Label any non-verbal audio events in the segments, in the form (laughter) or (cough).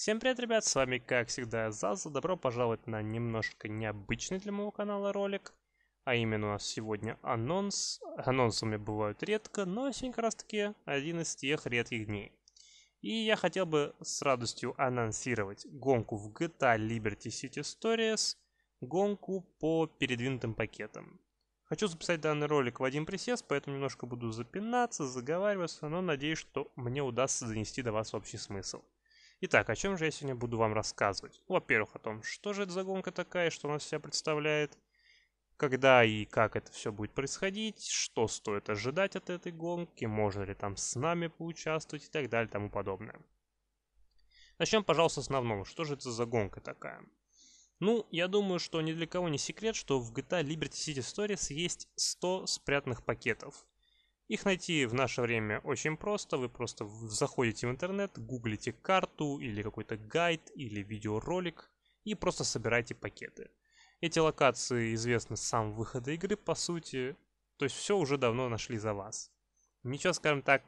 Всем привет, ребят, с вами, как всегда, Заза. Добро пожаловать на немножко необычный для моего канала ролик. А именно у нас сегодня анонс. Анонсы у меня бывают редко, но сегодня как раз таки один из тех редких дней. И я хотел бы с радостью анонсировать гонку в GTA Liberty City Stories, гонку по передвинутым пакетам. Хочу записать данный ролик в один присест, поэтому немножко буду запинаться, заговариваться, но надеюсь, что мне удастся донести до вас общий смысл. Итак, о чем же я сегодня буду вам рассказывать? Ну, во-первых, о том, что же это за гонка такая, что она себя представляет, когда и как это все будет происходить, что стоит ожидать от этой гонки, можно ли там с нами поучаствовать и так далее и тому подобное. Начнем, пожалуйста, с основного. Что же это за гонка такая? Ну, я думаю, что ни для кого не секрет, что в GTA Liberty City Stories есть 100 спрятанных пакетов. Их найти в наше время очень просто. Вы просто заходите в интернет, гуглите карту или какой-то гайд или видеоролик и просто собираете пакеты. Эти локации известны с самого выхода игры, по сути. То есть все уже давно нашли за вас. Ничего, скажем так,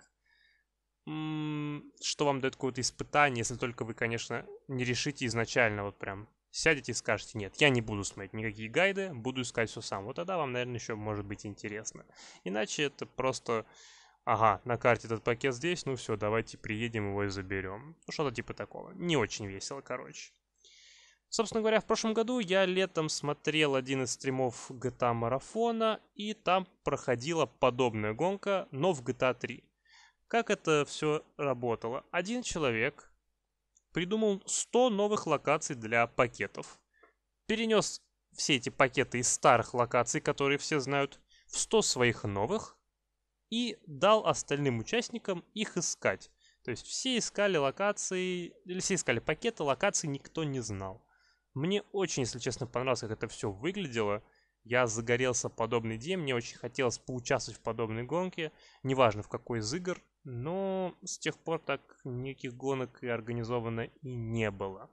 что вам дает какое-то испытание, если только вы, конечно, не решите изначально вот прям сядете и скажете, нет, я не буду смотреть никакие гайды, буду искать все сам. Вот тогда вам, наверное, еще может быть интересно. Иначе это просто, ага, на карте этот пакет здесь, ну все, давайте приедем его и заберем. Ну что-то типа такого. Не очень весело, короче. Собственно говоря, в прошлом году я летом смотрел один из стримов GTA а Марафона, и там проходила подобная гонка, но в GTA 3. А как это все работало? Один человек придумал 100 новых локаций для пакетов. Перенес все эти пакеты из старых локаций, которые все знают, в 100 своих новых и дал остальным участникам их искать. То есть все искали локации, или все искали пакеты, локации никто не знал. Мне очень, если честно, понравилось, как это все выглядело. Я загорелся подобной идеей, мне очень хотелось поучаствовать в подобной гонке, неважно в какой из игр, но с тех пор так никаких гонок и организовано и не было,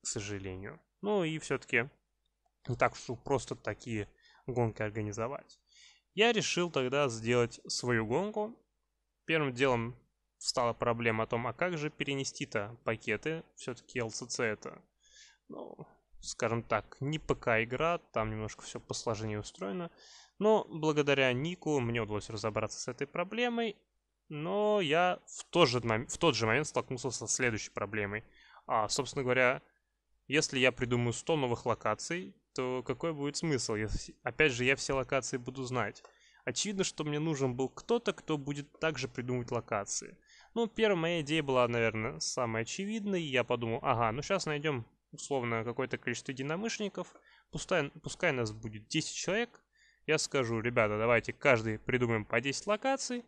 к сожалению. Ну и все-таки не так что просто такие гонки организовать. Я решил тогда сделать свою гонку. Первым делом стала проблема о том, а как же перенести-то пакеты, все-таки LCC это ну, скажем так, не ПК-игра, там немножко все посложнее устроено. Но благодаря Нику мне удалось разобраться с этой проблемой, но я в тот же, в тот же момент столкнулся со следующей проблемой. А, собственно говоря, если я придумаю 100 новых локаций, то какой будет смысл? Если, опять же, я все локации буду знать. Очевидно, что мне нужен был кто-то, кто будет также придумывать локации. Ну, первая моя идея была, наверное, самая очевидная. Я подумал, ага, ну сейчас найдем условно какое-то количество единомышленников, пускай, пускай нас будет 10 человек, я скажу, ребята, давайте каждый придумаем по 10 локаций,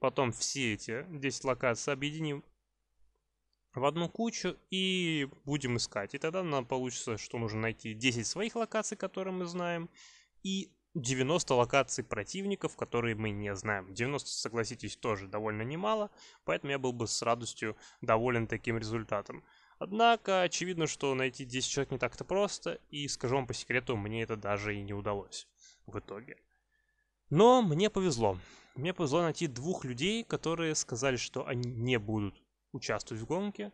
потом все эти 10 локаций объединим в одну кучу и будем искать. И тогда нам получится, что нужно найти 10 своих локаций, которые мы знаем, и 90 локаций противников, которые мы не знаем. 90, согласитесь, тоже довольно немало, поэтому я был бы с радостью доволен таким результатом. Однако, очевидно, что найти 10 человек не так-то просто, и, скажу вам по секрету, мне это даже и не удалось в итоге. Но мне повезло. Мне повезло найти двух людей, которые сказали, что они не будут участвовать в гонке,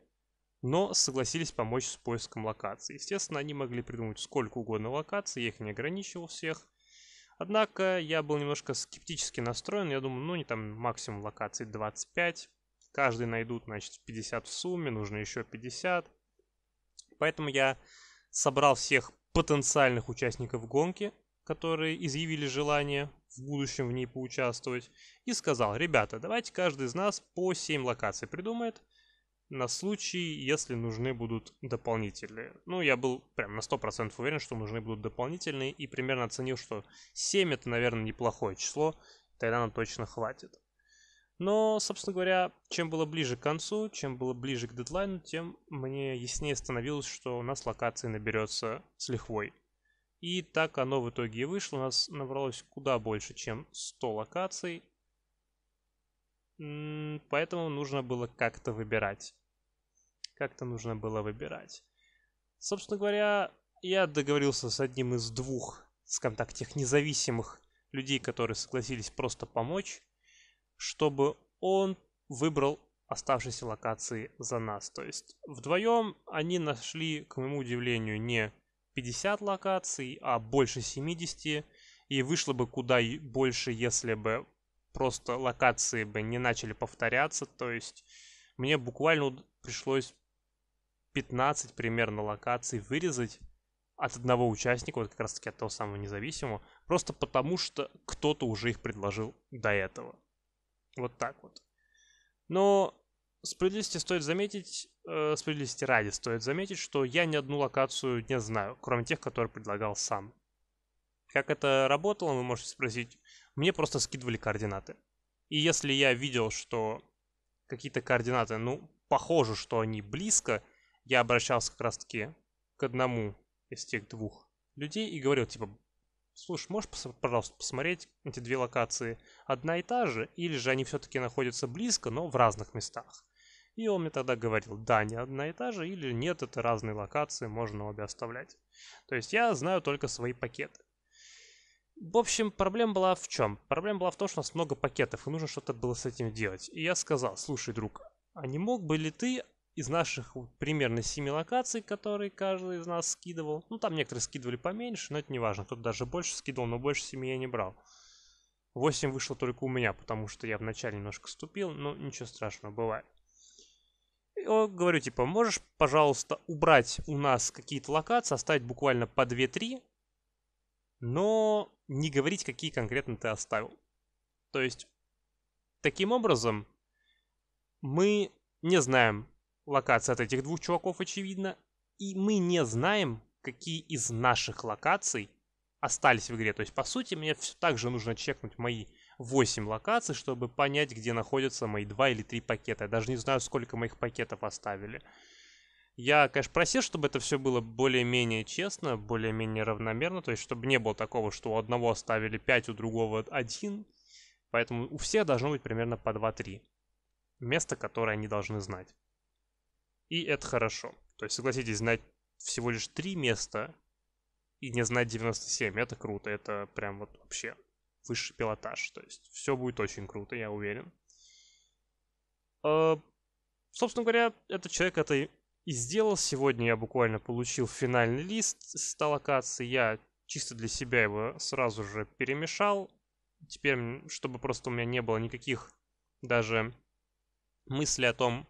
но согласились помочь с поиском локаций. Естественно, они могли придумать сколько угодно локаций, я их не ограничивал всех. Однако я был немножко скептически настроен, я думаю, ну не там максимум локаций 25, Каждый найдут, значит, 50 в сумме, нужно еще 50. Поэтому я собрал всех потенциальных участников гонки, которые изъявили желание в будущем в ней поучаствовать, и сказал, ребята, давайте каждый из нас по 7 локаций придумает, на случай, если нужны будут дополнительные. Ну, я был прям на 100% уверен, что нужны будут дополнительные, и примерно оценил, что 7 это, наверное, неплохое число, тогда нам точно хватит. Но, собственно говоря, чем было ближе к концу, чем было ближе к дедлайну, тем мне яснее становилось, что у нас локации наберется с лихвой. И так оно в итоге и вышло. У нас набралось куда больше, чем 100 локаций. Поэтому нужно было как-то выбирать. Как-то нужно было выбирать. Собственно говоря, я договорился с одним из двух, скажем так, тех независимых людей, которые согласились просто помочь чтобы он выбрал оставшиеся локации за нас. То есть вдвоем они нашли, к моему удивлению, не 50 локаций, а больше 70. И вышло бы куда больше, если бы просто локации бы не начали повторяться. То есть мне буквально пришлось 15 примерно локаций вырезать от одного участника, вот как раз таки от того самого независимого, просто потому что кто-то уже их предложил до этого. Вот так вот. Но справедливости стоит заметить, э, справедливости ради стоит заметить, что я ни одну локацию не знаю, кроме тех, которые предлагал сам. Как это работало, вы можете спросить. Мне просто скидывали координаты. И если я видел, что какие-то координаты, ну, похоже, что они близко, я обращался как раз-таки к одному из тех двух людей и говорил, типа, Слушай, можешь, пожалуйста, посмотреть эти две локации одна и та же, или же они все-таки находятся близко, но в разных местах? И он мне тогда говорил, да, не одна и та же, или нет, это разные локации, можно обе оставлять. То есть я знаю только свои пакеты. В общем, проблема была в чем? Проблема была в том, что у нас много пакетов, и нужно что-то было с этим делать. И я сказал, слушай, друг, а не мог бы ли ты из наших примерно 7 локаций, которые каждый из нас скидывал. Ну, там некоторые скидывали поменьше, но это не важно. Кто-то даже больше скидывал, но больше 7 я не брал. 8 вышло только у меня, потому что я вначале немножко ступил, но ничего страшного, бывает. И говорю, типа, можешь, пожалуйста, убрать у нас какие-то локации, оставить буквально по 2-3, но не говорить, какие конкретно ты оставил. То есть, таким образом, мы не знаем, Локация от этих двух чуваков очевидно, И мы не знаем, какие из наших локаций остались в игре. То есть, по сути, мне все так же нужно чекнуть мои 8 локаций, чтобы понять, где находятся мои 2 или 3 пакета. Я даже не знаю, сколько моих пакетов оставили. Я, конечно, просил, чтобы это все было более-менее честно, более-менее равномерно, то есть чтобы не было такого, что у одного оставили 5, у другого 1. Поэтому у всех должно быть примерно по 2-3. места, которые они должны знать. И это хорошо. То есть, согласитесь, знать всего лишь три места и не знать 97, это круто. Это прям вот вообще высший пилотаж. То есть, все будет очень круто, я уверен. А, собственно говоря, этот человек это и сделал. Сегодня я буквально получил финальный лист с локации. Я чисто для себя его сразу же перемешал. Теперь, чтобы просто у меня не было никаких даже мыслей о том,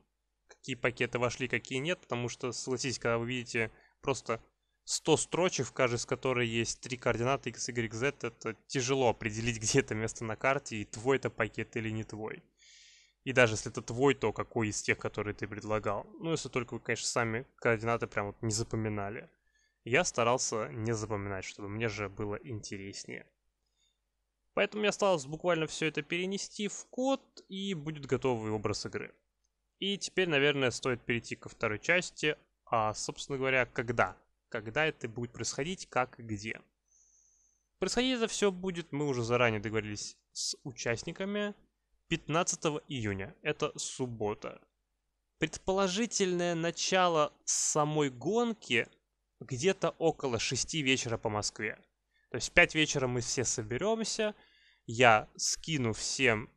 какие пакеты вошли, какие нет, потому что, согласитесь, когда вы видите просто 100 строчек, в каждой из которой есть три координаты x, y, z, это тяжело определить, (laughs) где это место на карте, и твой это пакет или не твой. И даже если это твой, то какой из тех, которые ты предлагал. Ну, если только вы, конечно, сами координаты прям вот не запоминали. Я старался не запоминать, чтобы мне же было интереснее. Поэтому мне осталось буквально все это перенести в код, и будет готовый образ игры. И теперь, наверное, стоит перейти ко второй части. А, собственно говоря, когда? Когда это будет происходить, как и где? Происходить это все будет, мы уже заранее договорились с участниками, 15 июня. Это суббота. Предположительное начало самой гонки где-то около 6 вечера по Москве. То есть в 5 вечера мы все соберемся, я скину всем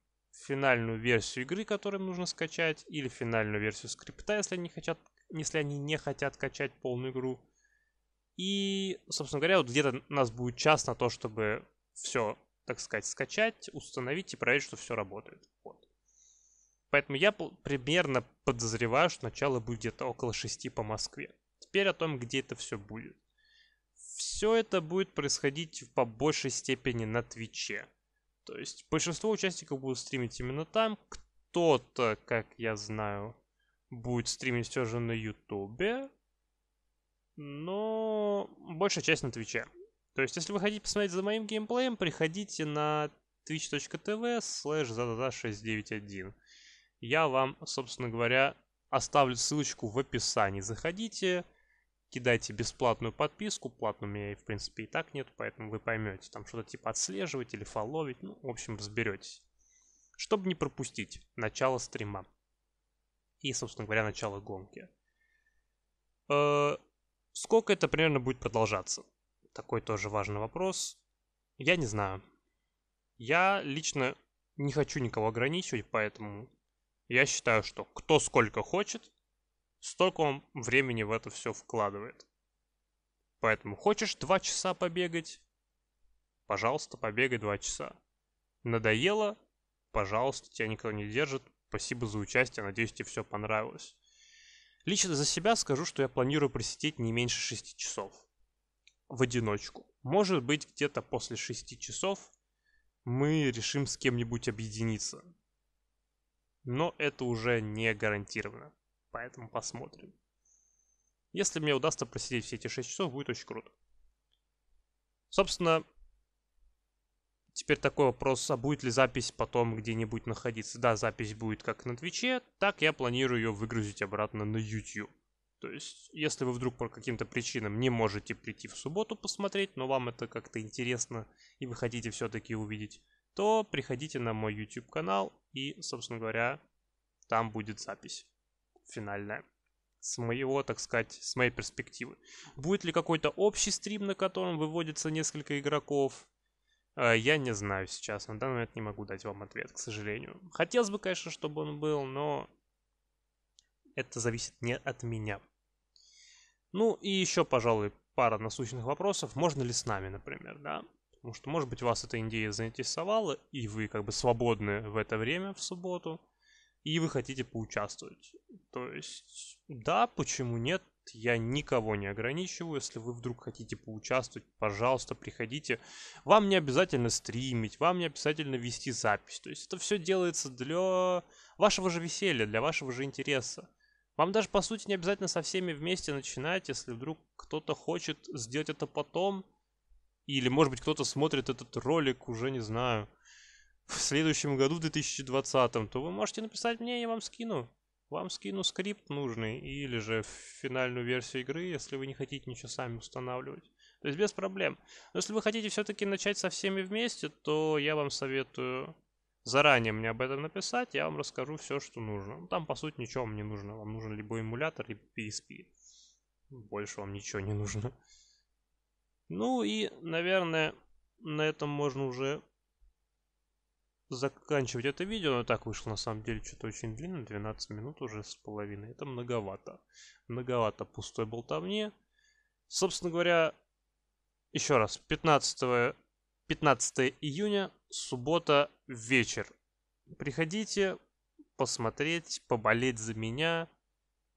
финальную версию игры, которую им нужно скачать, или финальную версию скрипта, если они, хотят, если они не хотят качать полную игру. И, собственно говоря, вот где-то нас будет час на то, чтобы все, так сказать, скачать, установить и проверить, что все работает. Вот. Поэтому я примерно подозреваю, что начало будет где-то около 6 по Москве. Теперь о том, где это все будет. Все это будет происходить по большей степени на Твиче. То есть большинство участников будут стримить именно там. Кто-то, как я знаю, будет стримить все же на Ютубе. Но большая часть на Твиче. То есть, если вы хотите посмотреть за моим геймплеем, приходите на twitch.tv slash 691 Я вам, собственно говоря, оставлю ссылочку в описании. Заходите, кидайте бесплатную подписку, платную у меня, в принципе, и так нет, поэтому вы поймете, там что-то типа отслеживать или фолловить, ну, в общем, разберетесь. Чтобы не пропустить начало стрима и, собственно говоря, начало гонки. Э, сколько это примерно будет продолжаться? Такой тоже важный вопрос. Я не знаю. Я лично не хочу никого ограничивать, поэтому я считаю, что кто сколько хочет, столько он времени в это все вкладывает. Поэтому хочешь два часа побегать? Пожалуйста, побегай два часа. Надоело? Пожалуйста, тебя никто не держит. Спасибо за участие, надеюсь, тебе все понравилось. Лично за себя скажу, что я планирую просидеть не меньше 6 часов. В одиночку. Может быть, где-то после 6 часов мы решим с кем-нибудь объединиться. Но это уже не гарантированно. Поэтому посмотрим. Если мне удастся просидеть все эти 6 часов, будет очень круто. Собственно, теперь такой вопрос, а будет ли запись потом где-нибудь находиться? Да, запись будет как на Твиче, так я планирую ее выгрузить обратно на YouTube. То есть, если вы вдруг по каким-то причинам не можете прийти в субботу посмотреть, но вам это как-то интересно и вы хотите все-таки увидеть, то приходите на мой YouTube канал и, собственно говоря, там будет запись финальная с моего, так сказать, с моей перспективы. Будет ли какой-то общий стрим, на котором выводится несколько игроков? Э, я не знаю сейчас, на данный момент не могу дать вам ответ, к сожалению. Хотелось бы, конечно, чтобы он был, но это зависит не от меня. Ну и еще, пожалуй, пара насущных вопросов. Можно ли с нами, например, да? Потому что, может быть, вас эта идея заинтересовала, и вы как бы свободны в это время, в субботу – и вы хотите поучаствовать. То есть, да, почему нет, я никого не ограничиваю. Если вы вдруг хотите поучаствовать, пожалуйста, приходите. Вам не обязательно стримить, вам не обязательно вести запись. То есть это все делается для вашего же веселья, для вашего же интереса. Вам даже, по сути, не обязательно со всеми вместе начинать, если вдруг кто-то хочет сделать это потом. Или, может быть, кто-то смотрит этот ролик, уже не знаю, в следующем году, в 2020, то вы можете написать мне, я вам скину. Вам скину скрипт нужный или же финальную версию игры, если вы не хотите ничего сами устанавливать. То есть без проблем. Но если вы хотите все-таки начать со всеми вместе, то я вам советую заранее мне об этом написать, я вам расскажу все, что нужно. Ну, там, по сути, ничего вам не нужно. Вам нужен либо эмулятор, либо PSP. Больше вам ничего не нужно. Ну и, наверное, на этом можно уже заканчивать это видео. Оно так вышло, на самом деле, что-то очень длинно. 12 минут уже с половиной. Это многовато. Многовато пустой болтовне. Собственно говоря, еще раз, 15, 15 июня, суббота, вечер. Приходите посмотреть, поболеть за меня.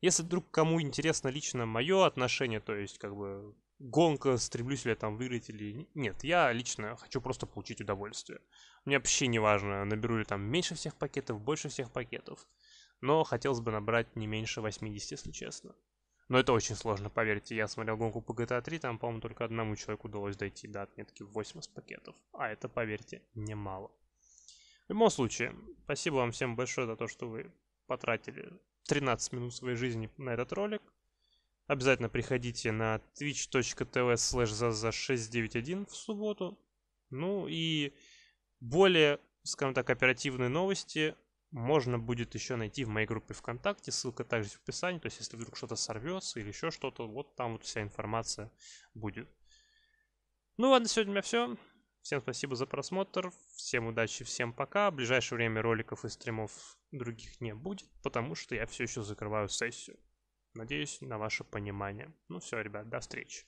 Если вдруг кому интересно лично мое отношение, то есть как бы гонка, стремлюсь ли я там выиграть или нет. Я лично хочу просто получить удовольствие. Мне вообще не важно, наберу ли там меньше всех пакетов, больше всех пакетов. Но хотелось бы набрать не меньше 80, если честно. Но это очень сложно, поверьте. Я смотрел гонку по GTA 3, там, по-моему, только одному человеку удалось дойти до отметки 80 пакетов. А это, поверьте, немало. В любом случае, спасибо вам всем большое за то, что вы потратили 13 минут своей жизни на этот ролик. Обязательно приходите на twitch.tv slash 691 в субботу. Ну и более, скажем так, оперативные новости можно будет еще найти в моей группе ВКонтакте. Ссылка также в описании. То есть, если вдруг что-то сорвется или еще что-то, вот там вот вся информация будет. Ну ладно, сегодня у меня все. Всем спасибо за просмотр. Всем удачи, всем пока. В ближайшее время роликов и стримов других не будет, потому что я все еще закрываю сессию. Надеюсь на ваше понимание. Ну все, ребят, до встречи.